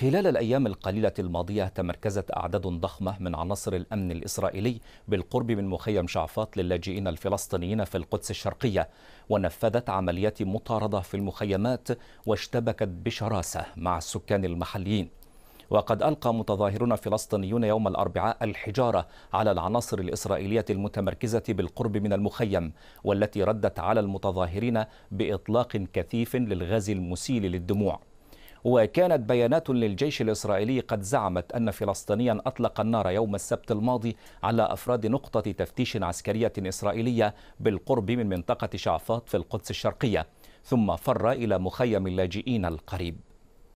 خلال الأيام القليلة الماضية تمركزت أعداد ضخمة من عناصر الأمن الإسرائيلي بالقرب من مخيم شعفاط للاجئين الفلسطينيين في القدس الشرقية ونفذت عمليات مطاردة في المخيمات واشتبكت بشراسة مع السكان المحليين وقد ألقى متظاهرون فلسطينيون يوم الأربعاء الحجارة على العناصر الإسرائيلية المتمركزة بالقرب من المخيم والتي ردت على المتظاهرين بإطلاق كثيف للغاز المسيل للدموع وكانت بيانات للجيش الإسرائيلي قد زعمت أن فلسطينيا أطلق النار يوم السبت الماضي على أفراد نقطة تفتيش عسكرية إسرائيلية بالقرب من منطقة شعفات في القدس الشرقية ثم فر إلى مخيم اللاجئين القريب